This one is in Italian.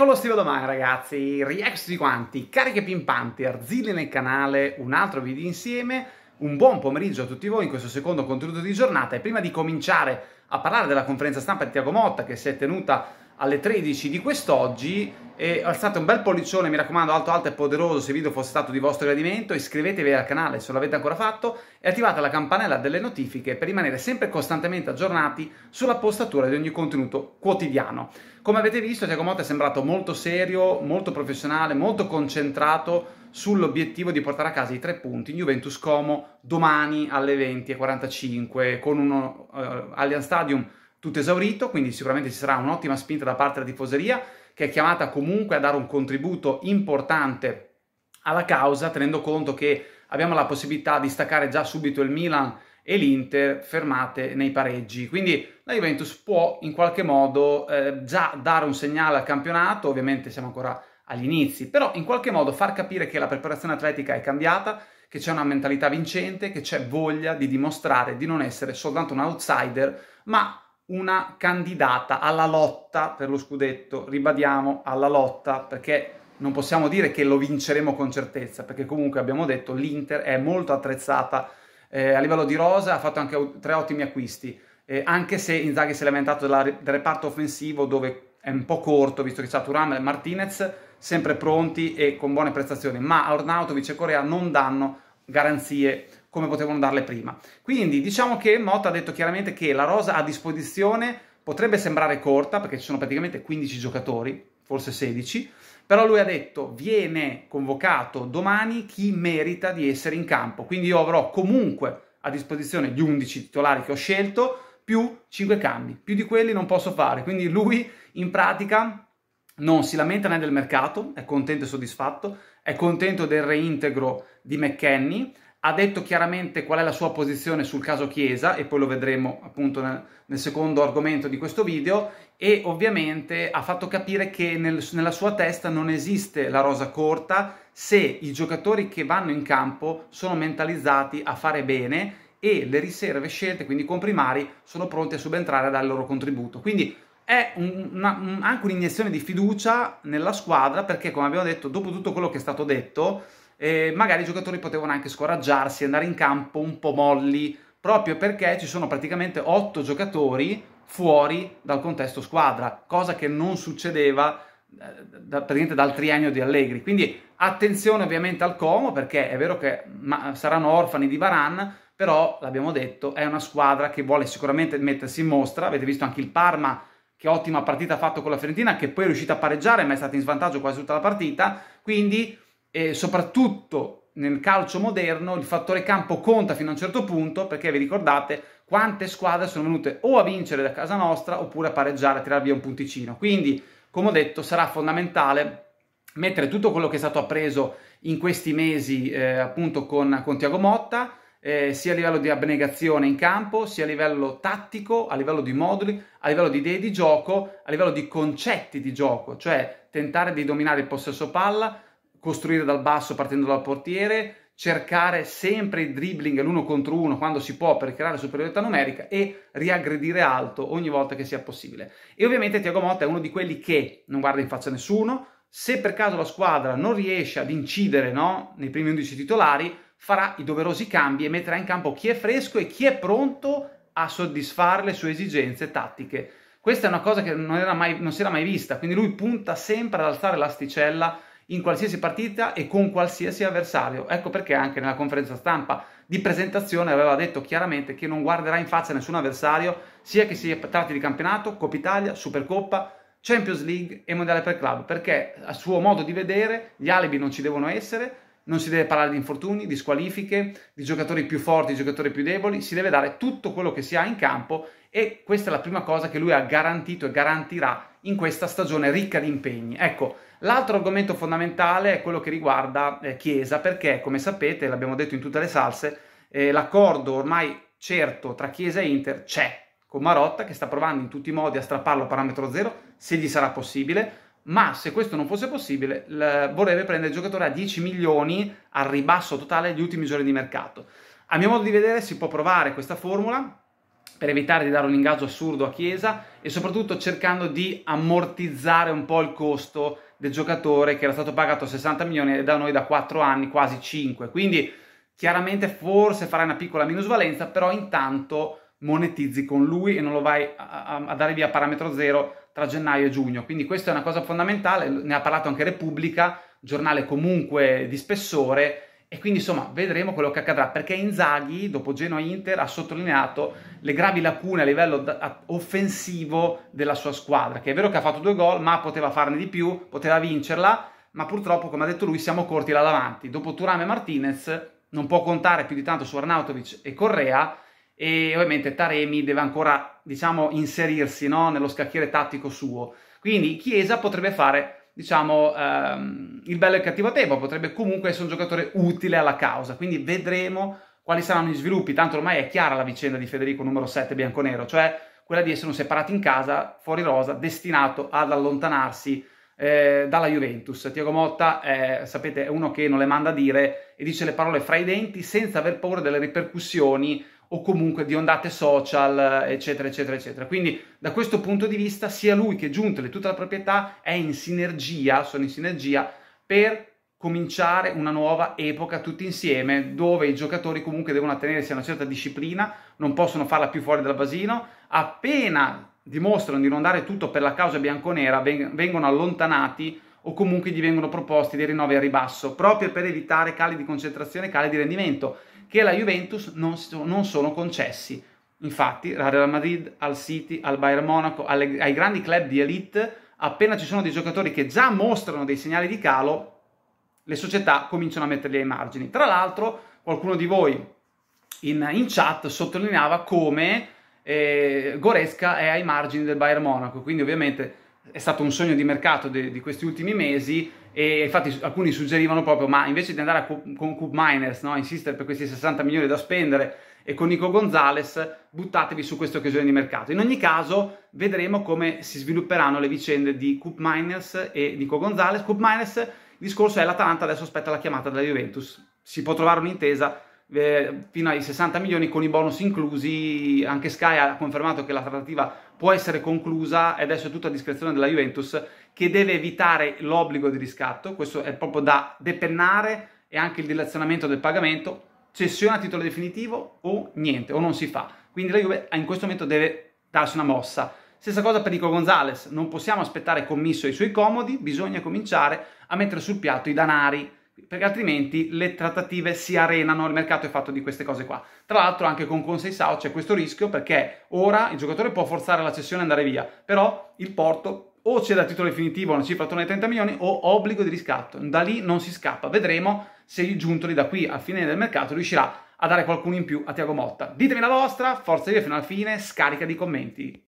Eccolo Stilo domani ragazzi, react di quanti, cariche pimpanti, arzilli nel canale, un altro video insieme, un buon pomeriggio a tutti voi in questo secondo contenuto di giornata e prima di cominciare a parlare della conferenza stampa di Tiago Motta che si è tenuta alle 13 di quest'oggi e alzate un bel pollicione, mi raccomando, alto, alto e poderoso se il video fosse stato di vostro gradimento, iscrivetevi al canale se non l'avete ancora fatto e attivate la campanella delle notifiche per rimanere sempre costantemente aggiornati sulla postatura di ogni contenuto quotidiano. Come avete visto, Tiago Motta è sembrato molto serio, molto professionale, molto concentrato sull'obiettivo di portare a casa i tre punti in Juventus Como domani alle 20.45 con un uh, eh, Allianz Stadium tutto esaurito, quindi sicuramente ci sarà un'ottima spinta da parte della tifoseria che è chiamata comunque a dare un contributo importante alla causa, tenendo conto che abbiamo la possibilità di staccare già subito il Milan e l'Inter fermate nei pareggi. Quindi la Juventus può in qualche modo eh, già dare un segnale al campionato, ovviamente siamo ancora agli inizi, però in qualche modo far capire che la preparazione atletica è cambiata, che c'è una mentalità vincente, che c'è voglia di dimostrare di non essere soltanto un outsider, ma una candidata alla lotta per lo scudetto, ribadiamo alla lotta perché non possiamo dire che lo vinceremo con certezza, perché comunque abbiamo detto l'Inter è molto attrezzata eh, a livello di rosa, ha fatto anche tre ottimi acquisti, eh, anche se Inzaghi si è lamentato della, del reparto offensivo dove è un po' corto, visto che c'è Turam e Martinez, sempre pronti e con buone prestazioni, ma Arnautovic e Corea non danno garanzie come potevano darle prima. Quindi diciamo che Motta ha detto chiaramente che la rosa a disposizione potrebbe sembrare corta perché ci sono praticamente 15 giocatori, forse 16, però lui ha detto viene convocato domani chi merita di essere in campo, quindi io avrò comunque a disposizione gli 11 titolari che ho scelto più 5 cambi, più di quelli non posso fare, quindi lui in pratica non si lamenta né del mercato, è contento e soddisfatto, è contento del reintegro di McKenny, ha detto chiaramente qual è la sua posizione sul caso Chiesa e poi lo vedremo appunto nel, nel secondo argomento di questo video e ovviamente ha fatto capire che nel, nella sua testa non esiste la rosa corta se i giocatori che vanno in campo sono mentalizzati a fare bene e le riserve scelte, quindi i comprimari, sono pronti a subentrare a dare il loro contributo. Quindi è un, una, un, anche un'iniezione di fiducia nella squadra perché come abbiamo detto dopo tutto quello che è stato detto eh, magari i giocatori potevano anche scoraggiarsi, andare in campo un po' molli, proprio perché ci sono praticamente otto giocatori fuori dal contesto squadra, cosa che non succedeva eh, da, praticamente dal triennio di Allegri. Quindi attenzione ovviamente al Como perché è vero che ma, saranno orfani di Varan, però l'abbiamo detto, è una squadra che vuole sicuramente mettersi in mostra. Avete visto anche il Parma che ottima partita ha fatto con la Fiorentina, che poi è riuscita a pareggiare, ma è stata in svantaggio quasi tutta la partita. Quindi e soprattutto nel calcio moderno il fattore campo conta fino a un certo punto perché vi ricordate quante squadre sono venute o a vincere da casa nostra oppure a pareggiare, a tirar via un punticino. Quindi, come ho detto, sarà fondamentale mettere tutto quello che è stato appreso in questi mesi eh, appunto con, con Tiago Motta, eh, sia a livello di abnegazione in campo, sia a livello tattico, a livello di moduli, a livello di idee di gioco, a livello di concetti di gioco, cioè tentare di dominare il possesso palla, costruire dal basso partendo dal portiere, cercare sempre il dribbling l'uno contro uno quando si può per creare superiorità numerica e riaggredire alto ogni volta che sia possibile. E ovviamente Tiago Motta è uno di quelli che non guarda in faccia a nessuno, se per caso la squadra non riesce ad incidere no, nei primi 11 titolari, farà i doverosi cambi e metterà in campo chi è fresco e chi è pronto a soddisfare le sue esigenze tattiche. Questa è una cosa che non, mai, non si era mai vista, quindi lui punta sempre ad alzare l'asticella in qualsiasi partita e con qualsiasi avversario. Ecco perché anche nella conferenza stampa di presentazione aveva detto chiaramente che non guarderà in faccia nessun avversario, sia che si tratti di campionato, Coppa Italia, Supercoppa, Champions League e Mondiale per Club, perché a suo modo di vedere gli alibi non ci devono essere, non si deve parlare di infortuni, di squalifiche, di giocatori più forti, di giocatori più deboli, si deve dare tutto quello che si ha in campo e questa è la prima cosa che lui ha garantito e garantirà in questa stagione ricca di impegni. Ecco, l'altro argomento fondamentale è quello che riguarda eh, Chiesa, perché come sapete, l'abbiamo detto in tutte le salse, eh, l'accordo ormai certo tra Chiesa e Inter c'è, con Marotta che sta provando in tutti i modi a strapparlo a parametro zero, se gli sarà possibile, ma se questo non fosse possibile vorrebbe prendere il giocatore a 10 milioni al ribasso totale degli ultimi giorni di mercato. A mio modo di vedere si può provare questa formula per evitare di dare un ingaggio assurdo a Chiesa e soprattutto cercando di ammortizzare un po' il costo del giocatore che era stato pagato 60 milioni e da noi da 4 anni quasi 5. Quindi chiaramente forse farà una piccola minusvalenza, però intanto monetizzi con lui e non lo vai a, a dare via a parametro zero tra gennaio e giugno. Quindi questa è una cosa fondamentale, ne ha parlato anche Repubblica, giornale comunque di spessore, e quindi insomma vedremo quello che accadrà, perché Inzaghi, dopo Genoa Inter, ha sottolineato le gravi lacune a livello offensivo della sua squadra, che è vero che ha fatto due gol, ma poteva farne di più, poteva vincerla, ma purtroppo, come ha detto lui, siamo corti là davanti. Dopo Turame e Martinez non può contare più di tanto su Arnautovic e Correa, e ovviamente Taremi deve ancora, diciamo, inserirsi no? nello scacchiere tattico suo. Quindi Chiesa potrebbe fare, diciamo, ehm, il bello e il cattivo tempo, potrebbe comunque essere un giocatore utile alla causa, quindi vedremo quali saranno gli sviluppi, tanto ormai è chiara la vicenda di Federico numero 7 bianconero, cioè quella di essere un separato in casa, fuori rosa, destinato ad allontanarsi eh, dalla Juventus. Tiago Motta, eh, sapete, è uno che non le manda a dire e dice le parole fra i denti senza aver paura delle ripercussioni o comunque di ondate social, eccetera, eccetera, eccetera. Quindi da questo punto di vista sia lui che Giuntoli, tutta la proprietà, è in sinergia, sono in sinergia per cominciare una nuova epoca tutti insieme dove i giocatori comunque devono attenersi a una certa disciplina, non possono farla più fuori dal basino, appena dimostrano di non dare tutto per la causa bianconera vengono allontanati o comunque gli vengono proposti dei rinnovi a ribasso proprio per evitare cali di concentrazione e cali di rendimento che alla Juventus non, non sono concessi. Infatti, al Real Madrid, al City, al Bayern Monaco, alle, ai grandi club di elite, appena ci sono dei giocatori che già mostrano dei segnali di calo, le società cominciano a metterli ai margini. Tra l'altro, qualcuno di voi in, in chat sottolineava come eh, Goresca è ai margini del Bayern Monaco, quindi ovviamente è stato un sogno di mercato de, di questi ultimi mesi e infatti alcuni suggerivano proprio, ma invece di andare con Coop Miners, no? insistere per questi 60 milioni da spendere e con Nico Gonzales buttatevi su queste occasioni di mercato. In ogni caso vedremo come si svilupperanno le vicende di Coop Miners e Nico Gonzales Coop Miners, il discorso è l'Atalanta adesso aspetta la chiamata della Juventus, si può trovare un'intesa eh, fino ai 60 milioni con i bonus inclusi, anche Sky ha confermato che la trattativa può essere conclusa e adesso è tutta a discrezione della Juventus che deve evitare l'obbligo di riscatto, questo è proprio da depennare e anche il dilazionamento del pagamento, cessione a titolo definitivo o niente, o non si fa. Quindi la Juve ah, in questo momento deve darsi una mossa. Stessa cosa per Nico Gonzalez, non possiamo aspettare commisso i suoi comodi, bisogna cominciare a mettere sul piatto i danari perché altrimenti le trattative si arenano, il mercato è fatto di queste cose qua. Tra l'altro anche con Consei Sao c'è questo rischio perché ora il giocatore può forzare la cessione e andare via, però il porto o c'è da titolo definitivo una cifra attorno ai 30 milioni o obbligo di riscatto. Da lì non si scappa, vedremo se il Giuntoli da qui a fine del mercato riuscirà a dare qualcuno in più a Tiago Motta. Ditemi la vostra, forza via fino alla fine, scarica di commenti.